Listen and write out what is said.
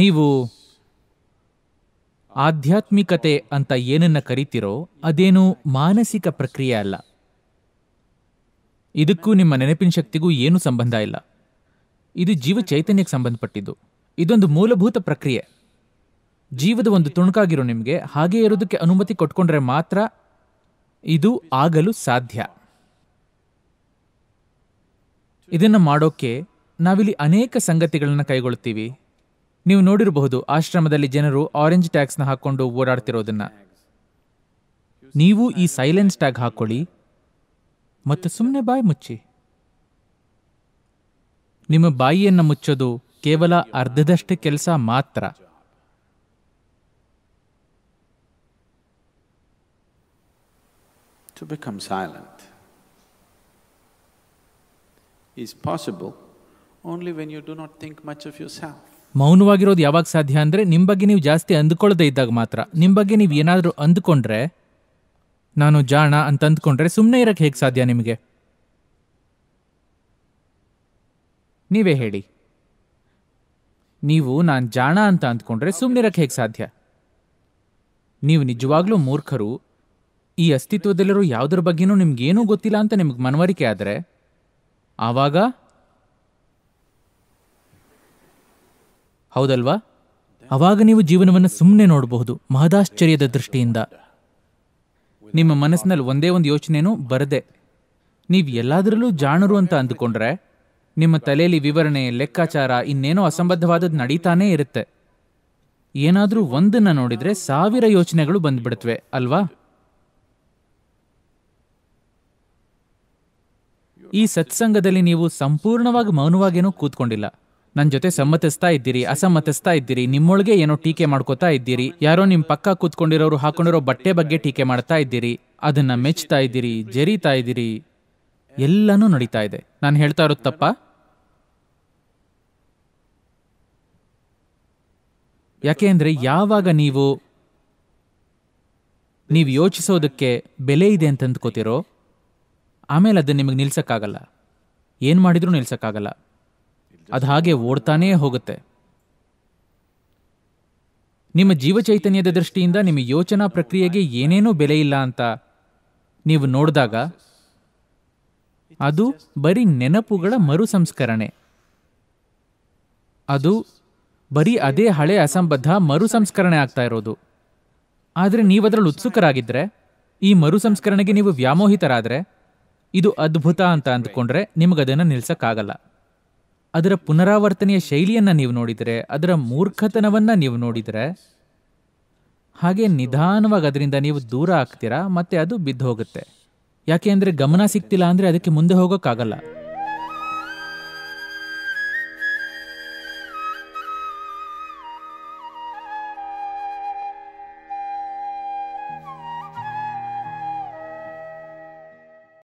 ನೀವು ಆಧ್ಯಾತ್ಮಿಕತೆ ಅಂತ ಏನನ್ನ ಕರಿತಿರೋ ಅದೇನು ಮಾನಸಿಕ ಪ್ರಕ್ರಿಯೆ ಅಲ್ಲ ಇದಕ್ಕೂ ನಿಮ್ಮ ನೆನಪಿನ ಶಕ್ತಿಗೂ ಏನೂ ಸಂಬಂಧ ಇಲ್ಲ ಇದು ಜೀವ ಚೈತನ್ಯಕ್ಕೆ ಸಂಬಂಧಪಟ್ಟಿದ್ದು ಇದೊಂದು ಮೂಲಭೂತ ಪ್ರಕ್ರಿಯೆ ಜೀವದ ಒಂದು ತುಣುಕಾಗಿರೋ ನಿಮಗೆ ಹಾಗೆ ಇರೋದಕ್ಕೆ ಅನುಮತಿ ಕೊಟ್ಕೊಂಡ್ರೆ ಮಾತ್ರ ಇದು ಆಗಲು ಸಾಧ್ಯ ಇದನ್ನು ಮಾಡೋಕ್ಕೆ ನಾವಿಲ್ಲಿ ಅನೇಕ ಸಂಗತಿಗಳನ್ನು ಕೈಗೊಳ್ತೀವಿ ನೀವು ನೋಡಿರಬಹುದು ಆಶ್ರಮದಲ್ಲಿ ಜನರು ಆರೆಂಜ್ ನ ಹಾಕೊಂಡು ಓಡಾಡ್ತಿರೋದನ್ನ ನೀವು ಈ ಸೈಲೆನ್ಸ್ ಟ್ಯಾಗ್ ಹಾಕೊಳ್ಳಿ ಮತ್ತು ಸುಮ್ಮನೆ ಬಾಯಿ ಮುಚ್ಚಿ ನಿಮ್ಮ ಬಾಯಿಯನ್ನು ಮುಚ್ಚೋದು ಕೇವಲ ಅರ್ಧದಷ್ಟು ಕೆಲಸ ಮಾತ್ರ is possible only when you do not think much of yourself. ಮೌನವಾಗಿರೋದು ಯಾವಾಗ ಸಾಧ್ಯ ಅಂದರೆ ನಿಮ್ಮ ಬಗ್ಗೆ ನೀವು ಜಾಸ್ತಿ ಅಂದ್ಕೊಳ್ಳದೇ ಇದ್ದಾಗ ಮಾತ್ರ ನಿಮ್ಮ ಬಗ್ಗೆ ನೀವು ಏನಾದರೂ ಅಂದ್ಕೊಂಡ್ರೆ ನಾನು ಜಾಣ ಅಂತ ಅಂದ್ಕೊಂಡ್ರೆ ಸುಮ್ಮನೆ ಇರೋಕ್ಕೆ ಹೇಗೆ ಸಾಧ್ಯ ನಿಮಗೆ ನೀವೇ ಹೇಳಿ ನೀವು ನಾನು ಜಾಣ ಅಂತ ಅಂದ್ಕೊಂಡ್ರೆ ಸುಮ್ಮನಿರಕ್ಕೆ ಹೇಗೆ ಸಾಧ್ಯ ನೀವು ನಿಜವಾಗ್ಲೂ ಮೂರ್ಖರು ಈ ಅಸ್ತಿತ್ವದಲ್ಲಿರೋ ಯಾವುದ್ರ ಬಗ್ಗೆನೂ ನಿಮ್ಗೇನೂ ಗೊತ್ತಿಲ್ಲ ಅಂತ ನಿಮ್ಗೆ ಮನವರಿಕೆ ಆದರೆ ಆವಾಗ ಹೌದಲ್ವಾ ಅವಾಗ ನೀವು ಜೀವನವನ್ನು ಸುಮ್ಮನೆ ನೋಡಬಹುದು ಮಹದಾಶ್ಚರ್ಯದ ದೃಷ್ಟಿಯಿಂದ ನಿಮ್ಮ ಮನಸ್ಸಿನಲ್ಲಿ ಒಂದೇ ಒಂದು ಯೋಚನೆಯೂ ಬರದೆ ನೀವು ಎಲ್ಲಾದರಲ್ಲೂ ಜಾಣರು ಅಂತ ಅಂದುಕೊಂಡ್ರೆ ನಿಮ್ಮ ತಲೆಯಲ್ಲಿ ವಿವರಣೆ ಲೆಕ್ಕಾಚಾರ ಇನ್ನೇನೋ ಅಸಂಬದ್ಧವಾದದ್ದು ನಡೀತಾನೇ ಇರುತ್ತೆ ಏನಾದರೂ ಒಂದನ್ನು ನೋಡಿದರೆ ಸಾವಿರ ಯೋಚನೆಗಳು ಬಂದ್ಬಿಡುತ್ತವೆ ಅಲ್ವಾ ಈ ಸತ್ಸಂಗದಲ್ಲಿ ನೀವು ಸಂಪೂರ್ಣವಾಗಿ ಮೌನವಾಗೇನೂ ಕೂತ್ಕೊಂಡಿಲ್ಲ ನನ್ನ ಜೊತೆ ಸಮ್ಮತಿಸ್ತಾ ಇದ್ದೀರಿ ಅಸಮ್ಮತಿಸ್ತಾ ಇದ್ದೀರಿ ನಿಮ್ಮೊಳಗೆ ಏನೋ ಟೀಕೆ ಮಾಡ್ಕೋತಾ ಇದ್ದೀರಿ ಯಾರೋ ನಿಮ್ಮ ಪಕ್ಕ ಕೂತ್ಕೊಂಡಿರೋರು ಹಾಕೊಂಡಿರೋ ಬಟ್ಟೆ ಬಗ್ಗೆ ಟೀಕೆ ಮಾಡ್ತಾ ಇದ್ದೀರಿ ಅದನ್ನ ಮೆಚ್ತಾ ಇದ್ದೀರಿ ಜರಿತಾ ಇದ್ದೀರಿ ಎಲ್ಲನೂ ನಡೀತಾ ಇದೆ ನಾನು ಹೇಳ್ತಾ ಇರುತ್ತಪ್ಪ ಯಾಕೆ ಅಂದರೆ ಯಾವಾಗ ನೀವು ನೀವು ಯೋಚಿಸೋದಕ್ಕೆ ಬೆಲೆ ಇದೆ ಅಂತ ಅಂದ್ಕೋತಿರೋ ಆಮೇಲೆ ಅದನ್ನು ನಿಮಗೆ ನಿಲ್ಸೋಕ್ಕಾಗಲ್ಲ ಏನು ಮಾಡಿದರೂ ನಿಲ್ಸೋಕ್ಕಾಗಲ್ಲ ಅದು ಹಾಗೆ ಓಡ್ತಾನೇ ಹೋಗುತ್ತೆ ನಿಮ್ಮ ಜೀವಚೈತನ್ಯದ ದೃಷ್ಟಿಯಿಂದ ನಿಮ್ಮ ಯೋಚನಾ ಪ್ರಕ್ರಿಯೆಗೆ ಏನೇನೂ ಬೆಲೆ ಇಲ್ಲ ಅಂತ ನೀವು ನೋಡಿದಾಗ ಅದು ಬರೀ ನೆನಪುಗಳ ಮರು ಸಂಸ್ಕರಣೆ ಅದು ಬರೀ ಅದೇ ಹಳೆ ಅಸಂಬದ್ಧ ಮರು ಸಂಸ್ಕರಣೆ ಆಗ್ತಾ ಇರೋದು ಆದರೆ ಅದರಲ್ಲಿ ಉತ್ಸುಕರಾಗಿದ್ದರೆ ಈ ಮರು ಸಂಸ್ಕರಣೆಗೆ ನೀವು ವ್ಯಾಮೋಹಿತರಾದರೆ ಇದು ಅದ್ಭುತ ಅಂತ ಅಂದ್ಕೊಂಡ್ರೆ ನಿಮಗದನ್ನು ನಿಲ್ಸಕ್ಕಾಗಲ್ಲ ಅದರ ಪುನರಾವರ್ತನೆಯ ಶೈಲಿಯನ್ನು ನೀವು ನೋಡಿದರೆ ಅದರ ಮೂರ್ಖತನವನ್ನು ನೀವು ನೋಡಿದರೆ ಹಾಗೆ ನಿಧಾನವಾಗಿ ಅದರಿಂದ ನೀವು ದೂರ ಆಗ್ತೀರಾ ಮತ್ತೆ ಅದು ಬಿದ್ದು ಹೋಗುತ್ತೆ ಯಾಕೆ ಅಂದರೆ ಗಮನ ಸಿಗ್ತಿಲ್ಲ ಅಂದರೆ ಅದಕ್ಕೆ ಮುಂದೆ ಹೋಗೋಕ್ಕಾಗಲ್ಲ